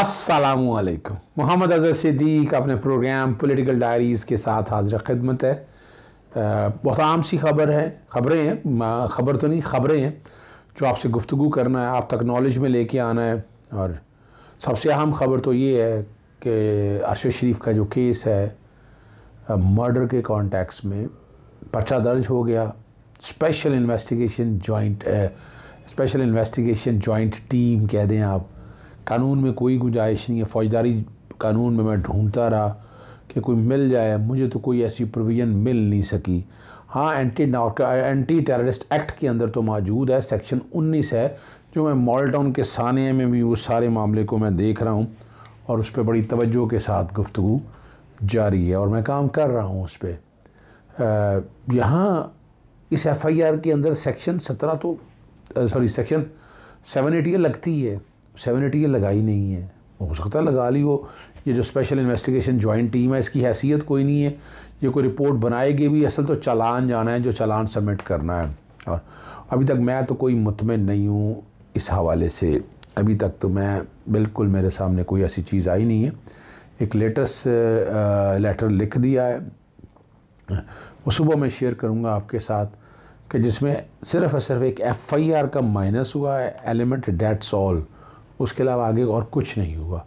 असलकम मोहम्मद अजहर सिद्दीक अपने programme political diaries के साथ हाजिर खिदमत है बहुत आम सी खबर है खबरें हैं खबर तो नहीं खबरें हैं जो आपसे गुफ्तु करना है आप तक नॉलेज में लेके आना है और सबसे अहम खबर तो ये है कि अरशद शरीफ का जो केस है मर्डर के कॉन्टेक्स में पर्चा दर्ज हो गया special investigation joint special investigation joint team कह दें आप कानून में कोई गुंजाइश नहीं है फौजदारी कानून में मैं ढूंढता रहा कि कोई मिल जाए मुझे तो कोई ऐसी प्रोविज़न मिल नहीं सकी हाँ एंटी एंटी टेररिस्ट एक्ट के अंदर तो मौजूद है सेक्शन 19 है जो मैं मॉल टाउन के सानिया में भी वो सारे मामले को मैं देख रहा हूँ और उस पर बड़ी तवज्जो के साथ गुफ्तु जारी है और मैं काम कर रहा हूँ उस पर यहाँ इस एफ आई आर के अंदर सेक्शन सत्रह तो सॉरी सेक्शन सेवन एटी लगती है सेवन एटी ये लगाई नहीं है हो सकता लगा ली हो ये जो स्पेशल इन्वेस्टिगेशन जॉइंट टीम है इसकी हैसियत कोई नहीं है ये कोई रिपोर्ट बनाएगी भी असल तो चालान जाना है जो चालान सबमिट करना है और अभी तक मैं तो कोई मुतमिन नहीं हूँ इस हवाले से अभी तक तो मैं बिल्कुल मेरे सामने कोई ऐसी चीज़ आई नहीं है एक लेटेस्ट लेटर लिख दिया है वो सुबह मैं शेयर करूँगा आपके साथ कि जिसमें सिर्फ और सिर्फ एक एफ़ आई आर का माइनस हुआ है एलिमेंट डेट्स ऑल उसके अलावा आगे और कुछ नहीं हुआ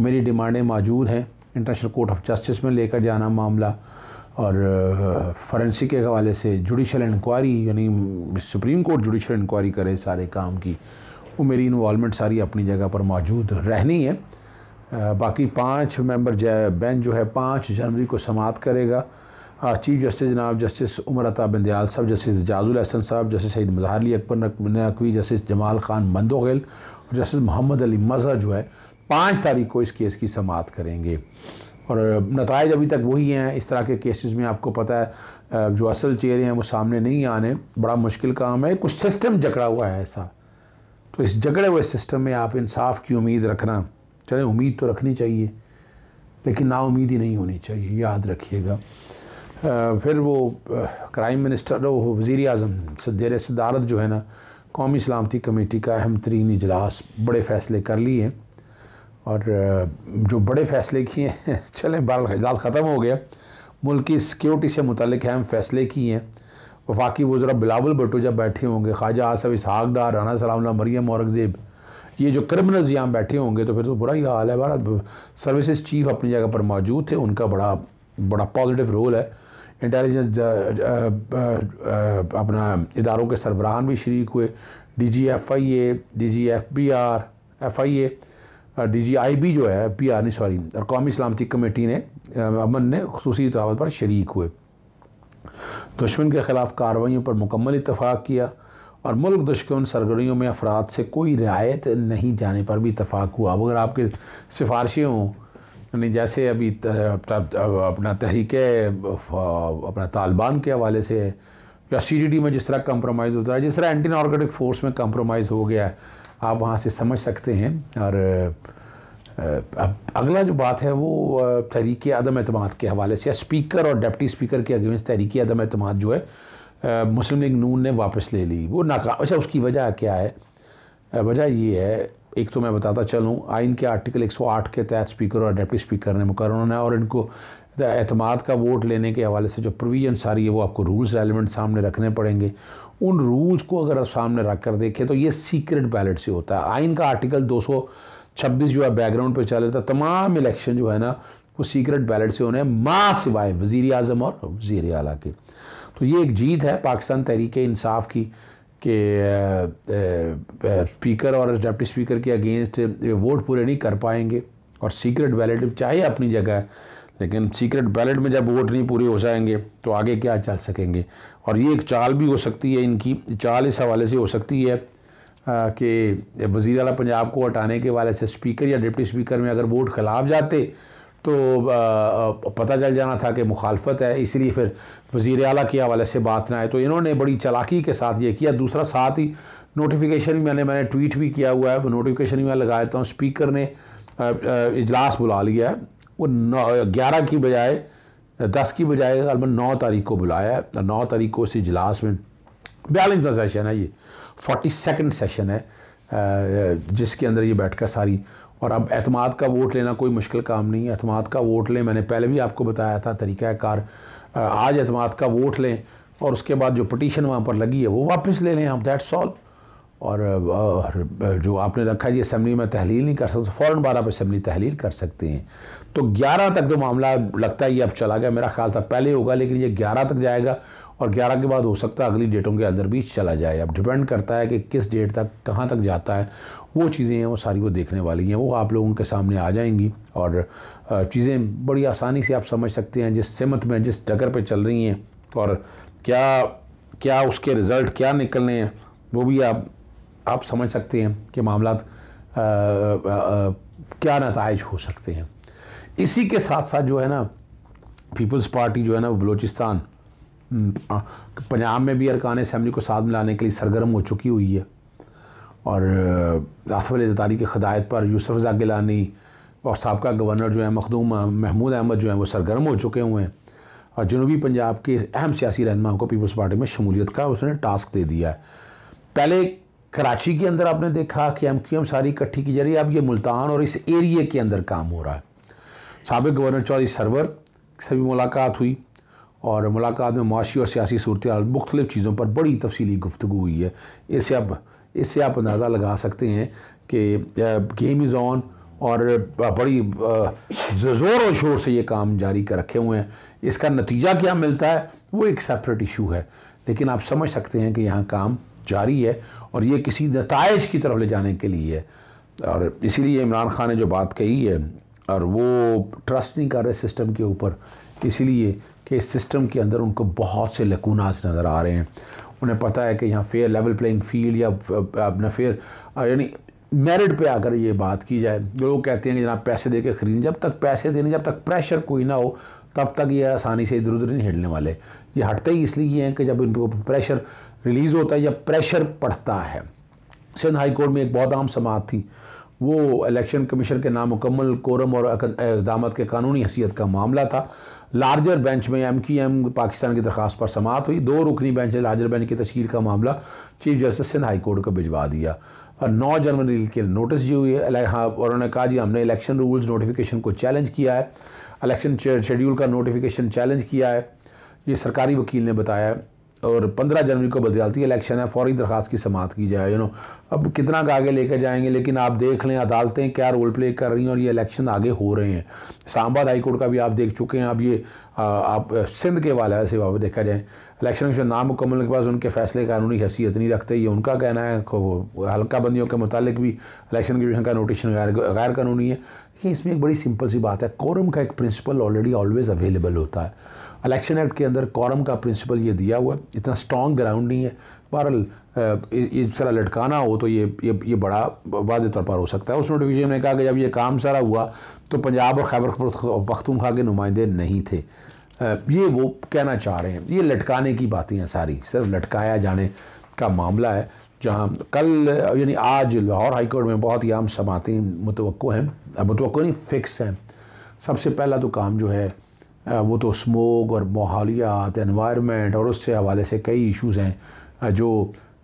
मेरी डिमांडें मौजूद हैं इंटरनेशनल कोर्ट ऑफ जस्टिस में लेकर जाना मामला और फॉरेंसिक के हवाले से जुडिशल इंक्वायरी यानी सुप्रीम कोर्ट जुडिशल इंक्वायरी करे सारे काम की वो मेरी इन्वॉलमेंट सारी अपनी जगह पर मौजूद रहनी है बाकी पाँच मेंबर बेंच जो है पाँच जनवरी को समाप्त करेगा चीफ जस्टिस जनाब जस्टिस उमर अता बंदयाल साहब जस्टिस जाजुल अहसन साहब justice Syed Mazahar Ali Akbar Naqvi justice Jamal Khan Mandokhail justice Muhammad Ali Mazhar जो है पाँच तारीख को इस केस की समात करेंगे और नतज अभी तक वही हैं इस तरह के केसेस में आपको पता है जो असल चेहरे हैं वो सामने नहीं आने बड़ा मुश्किल काम है कुछ सिस्टम जकड़ा हुआ है ऐसा तो इस जकड़े हुए सिस्टम में आप इंसाफ की उम्मीद रखना चले उम्मीद तो रखनी चाहिए लेकिन ना उम्मीद ही नहीं होनी चाहिए याद रखिएगा फिर वो क्राइम मिनिस्टर वो वज़ी अजम देर सदारत जो है ना कौमी सलामती कमेटी का अहम तरीन इजलास बड़े फ़ैसले कर लिए और जो बड़े फ़ैसले किए हैं चलें बार इजलास ख़त्म हो गया मुल्क की सिक्योरिटी से मुतलिक अहम फ़ैसले किए हैं वफाकी वजरा बिलावल भटो जब बैठे होंगे ख्वाजा आसफ इसहाक डार राना सलाम मरियम औरंगज़ेब ये जो क्रिमिनल्स यहाँ बैठे होंगे तो फिर तो बुरा ही हाल है भारत सर्विस चीफ अपनी जगह पर मौजूद थे उनका बड़ा बड़ा पॉजिटिव रोल है इंटेलिजेंस अपना इदारों के सरबराहान भी शरीक हुए D G F I A D G F B R F I A D G I B जो है पी आर नहीं सॉरी और कौमी सलामती कमेटी ने अमन ने खसूसी तहत पर शरीक हुए दुश्मन के ख़िलाफ़ कार्रवाइयों पर मुकम्मल इतफाक़ किया और मुल्क दुश्मन सरगर्मियों में अफराद से कोई रियायत नहीं जाने पर भी इतफाक़ हुआ अब अगर आपके सिफारशें हों यानी जैसे अभी अपना तहरीक अपना तालिबान के हवाले से या सी में जिस तरह कम्प्रोमाइज़ होता है जिस तरह एंटी नॉर्गेटिक फोर्स में कम्प्रोमाइज़ हो गया आप वहाँ से समझ सकते हैं और अगला जो बात है वो तहरीक अदम अतम के हवाले से स्पीकर और डिप्टी स्पीकर के अगेंस्ट तहरीक अदम अतम जो है मुस्लिम लीग नून ने वापस ले ली वो नाकाम अच्छा उसकी वजह क्या है वजह ये है एक तो मैं बताता चलूँ आइन के आर्टिकल 108 के तहत स्पीकर और डिप्टी स्पीकर ने मुकर है और इनको अतमाद का वोट लेने के हवाले से जो प्रोविजन सारी है वो आपको रूल्स रेलिवेंट सामने रखने पड़ेंगे उन रूल्स को अगर आप सामने रख कर देखें तो ये सीक्रेट बैलेट से होता है आइन का आर्टिकल 226 जो है बैकग्राउंड पे चल रहा था तमाम इलेक्शन जो है ना वो सीक्रेट बैलेट से होने हैं माँ सिवाए वज़ी अजम और वज़ी अला के तो ये एक जीत है पाकिस्तान तहरीक इंसाफ की कि स्पीकर और डेप्टी स्पीकर के अगेंस्ट वोट पूरे नहीं कर पाएंगे और सीक्रेट बैलेट चाहे अपनी जगह लेकिन सीक्रेट बैलेट में जब वोट नहीं पूरे हो जाएंगे तो आगे क्या चल सकेंगे और ये एक चाल भी हो सकती है इनकी चाल इस हवाले से हो सकती है कि वज़ी अला पंजाब को हटाने के वाले से स्पीकर या डिप्टी स्पीकर में अगर वोट खिलाफ जाते तो पता चल जाना था कि मुखालफत है इसलिए फिर वज़ी अली के हवाले से बात ना आए तो इन्होंने बड़ी चलाकी के साथ ये किया दूसरा साथ ही नोटिफिकेशन भी मैंने मैंने ट्वीट भी किया हुआ है वो नोटिफिकेशन भी मैं लगा देता हूँ स्पीकर ने इजलास बुला लिया है वो ग्यारह की बजाय दस की बजाय नौ तारीख को बुलाया है नौ तारीख को इस इजलास में बयालीसवा सेशन है ये फोर्टी सेकेंड सेशन है जिसके अंदर ये बैठकर सारी और अब अतमाद का वोट लेना कोई मुश्किल काम नहीं है अतमाद का वोट लें मैंने पहले भी आपको बताया था तरीक़ाकार आज अतमाद का वोट लें और उसके बाद जो पटिशन वहाँ पर लगी है वो वापस ले लें आप दैट्स सॉल्व और जो आपने रखा है जी असम्बली में तहलील नहीं कर सकते तो फ़ौर बार आप असम्बली तहलील कर सकते हैं तो ग्यारह तक जो तो मामला लगता है ये अब चला गया मेरा ख्याल था पहले होगा लेकिन ये ग्यारह तक जाएगा और 11 के बाद हो सकता है अगली डेटों के अंदर भी चला जाए अब डिपेंड करता है कि किस डेट तक कहाँ तक जाता है वो चीज़ें हैं वो सारी वो देखने वाली हैं वो आप लोगों के सामने आ जाएंगी और चीज़ें बड़ी आसानी से आप समझ सकते हैं जिस सिमत में जिस डगर पर चल रही हैं और क्या क्या उसके रिज़ल्ट क्या निकलने हैं वो भी आप आप समझ सकते हैं कि मामला क्या नतज हो सकते हैं इसी के साथ साथ जो है ना पीपल्स पार्टी जो है ना वो बलूचिस्तान पंजाब में भी अरकान असम्बली को साथ मिलाने के लिए सरगर्म हो चुकी हुई है और आसफ़ अली जदारी की हदायत पर यूसुफ रजा गिलानी और सबका गवर्नर जो है मखदूम महमूद अहमद जो है वो सरगर्म हो चुके हुए हैं और जनूबी पंजाब के अहम सियासी रहन को पीपल्स पार्टी में शमूलियत का उसने टास्क दे दिया है पहले कराची के अंदर आपने देखा कि एम क्यू एम सारी इकट्ठी की जा रही है अब ये मुल्तान और इस एरिए के अंदर काम हो रहा है सबक गवर्नर चौधरी सरवर से भी मुलाकात हुई और मुलाकात में माशी और सियासी सूरत मुख्तलिफ चीज़ों पर बड़ी तफसीली गुफ्तु हुई है इससे अब इससे आप अंदाज़ा लगा सकते हैं कि गेम इज़ ऑन और बड़ी ज़ोर और शोर से ये काम जारी कर रखे हुए हैं इसका नतीजा क्या मिलता है वो एक सेपरेट इशू है लेकिन आप समझ सकते हैं कि यहाँ काम जारी है और ये किसी नतज की तरफ ले जाने के लिए है और इसीलिए इमरान खान ने जो बात कही है और वो ट्रस्ट नहीं कर रहे सिस्टम के ऊपर इसीलिए कि इस सिस्टम के अंदर उनको बहुत से लकूनास नज़र आ रहे हैं उन्हें पता है कि यहाँ फेयर लेवल प्लेइंग फील्ड या अपना फेयर यानी मेरिट पे आकर ये बात की जाए लोग कहते हैं कि जनाब पैसे दे के खरीद जब तक पैसे देने जब तक प्रेशर कोई ना हो तब तक ये आसानी से इधर उधर नहीं हिलने वाले ये हटते ही इसलिए हैं कि जब इनको प्रेशर रिलीज़ होता है या प्रेशर पड़ता है सिंध हाई कोर्ट में एक बहुत आम समाज थी वो इलेक्शन कमीशन के नामुकम्मल कोरम और इकदाम के कानूनी हैसियत का मामला था लार्जर बेंच में एम की एम पाकिस्तान की दरख्वास्त पर समात हुई दो रुकनी बेंच लार्जर बेंच की तश्ील का मामला chief justice Sindh high court को भिजवा दिया और नौ जनवरी के नोटिस जी हुई है हाँ उन्होंने कहा जी हमने इलेक्शन रूल्स नोटिफिकेशन को चैलेंज किया है इलेक्शन शेड्यूल का नोटिफिकेशन चैलेंज किया है ये सरकारी वकील ने बताया और पंद्रह जनवरी को बदलती इलेक्शन है फौरी दरखास्त की समात की जाए यू नो अब कितना का आगे लेकर जाएंगे लेकिन आप देख लें अदालतें क्या रोल प्ले कर रही हैं और ये इलेक्शन आगे हो रहे हैं इस्लाबाद हाईकोर्ट का भी आप देख चुके हैं अब ये आ, आप सिंध के वाले से वहाँ देखा जाए इलेक्शन कमीशन मुकम्मल के पास उनके फैसले कानूनी हैसियत नहीं रखते ये उनका कहना है हल्का बंदियों के मुतालिक भी इलेक्शन कमीशन का नोटिशन गैर कानूनी है इसमें एक बड़ी सिंपल सी बात है कोरम का एक प्रिंसिपल ऑलरेडी ऑलवेज़ अवेलेबल होता है इलेक्शन एक्ट के अंदर कॉरम का प्रिंसिपल ये दिया हुआ है इतना स्ट्रॉन्ग ग्राउंड नहीं है बहरल इस तरह लटकाना हो तो ये ये ये बड़ा वाज तौर पर हो सकता है उस नोटिफिकेशन में कहा कि जब ये काम सारा हुआ तो पंजाब और खैबर पख्तूनख्वा के नुमाइंदे नहीं थे ये वो कहना चाह रहे हैं ये लटकाने की बातें हैं सारी सिर्फ लटकाया जाने का मामला है जहाँ कल यानी आज लाहौर हाईकोर्ट में बहुत ही आम समातें मुतव हैं मुतव नहीं फिक्स हैं सबसे पहला तो काम जो है वो तो स्मोक और माहौलियात एनवायरनमेंट और उससे हवाले से कई इश्यूज़ हैं जो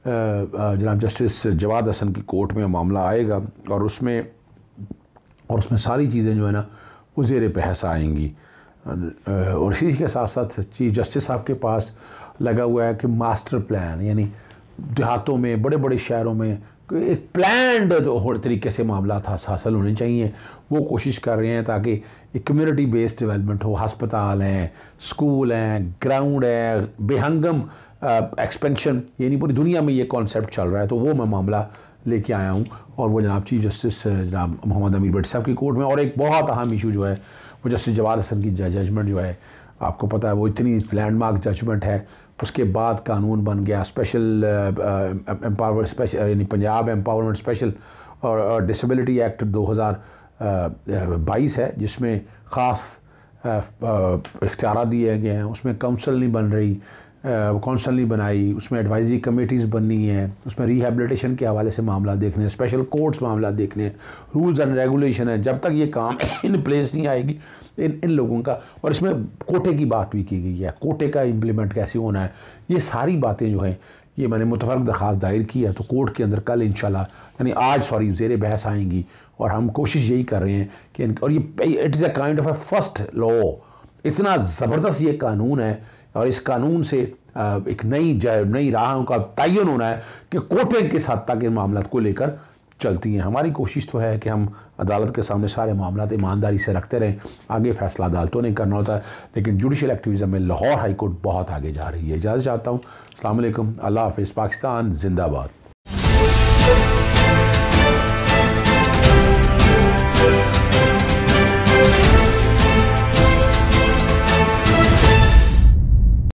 जनाब जस्टिस जवाद हसन की कोर्ट में मामला आएगा और उसमें और उसमें सारी चीज़ें जो है ना वो जेर बहस आएंगी और इसी के साथ साथ चीफ जस्टिस साहब के पास लगा हुआ है कि मास्टर प्लान यानी देहातों में बड़े बड़े शहरों में एक प्लान्ड तरीके से मामला था हासिल होने चाहिए वो कोशिश कर रहे हैं ताकि एक कम्युनिटी बेस्ड डेवलपमेंट हो हस्पताल हैं स्कूल हैं ग्राउंड है बेहंगम एक्सपेंशन यानी पूरी दुनिया में ये कॉन्सेप्ट चल रहा है तो वो मैं मामला लेके आया हूँ और वो जनाब चीफ जस्टिस जनाब मोहम्मद अमीर भट्ट साहब की कोर्ट में और एक बहुत अहम इशू जो है वो जस्टिस जवाहर हसन की जजमेंट जो है आपको पता है वो इतनी लैंडमार्क जजमेंट है उसके बाद कानून बन गया स्पेशल एम्पावर स्पेशल यानी पंजाब एम्पावरमेंट स्पेशल और डिसेबिलिटी एक्ट 2022 है जिसमें ख़ास uh, uh, इख्तियार दिए गए हैं उसमें काउंसिल नहीं बन रही कौंसल नहीं बनाई उसमें एडवाइजरी कमेटीज़ बननी है उसमें रिहेबलीटेशन के हवाले से मामला देखने हैं स्पेशल कोर्ट्स मामला देखने हैं रूल्स एंड रेगुलेशन है जब तक ये काम इन प्लेस नहीं आएगी इन इन लोगों का और इसमें कोटे की बात भी की गई है कोटे का इम्प्लीमेंट कैसे होना है ये सारी बातें जो हैं ये मैंने मुतफरक दरख्वास्त दायर की है तो कोर्ट के अंदर कल इन यानी आज सॉरी जेर बहस आएंगी और हम कोशिश यही कर रहे हैं कि और ये it is a kind of a first law इतना ज़बरदस्त ये कानून है और इस कानून से एक नई नई राहों का तयन होना है कि कोर्टें के हद तक इन मामला को लेकर चलती हैं हमारी कोशिश तो है कि हम अदालत के सामने सारे मामला ईमानदारी से रखते रहें आगे फैसला अदालतों ने करना होता है लेकिन जुडिशल एक्टिविज़म में लाहौर हाईकोर्ट बहुत आगे जा रही है इजाज़त चाहता हूँ अल्लाम अल्लाह हाफ़ पाकिस्तान जिंदाबाद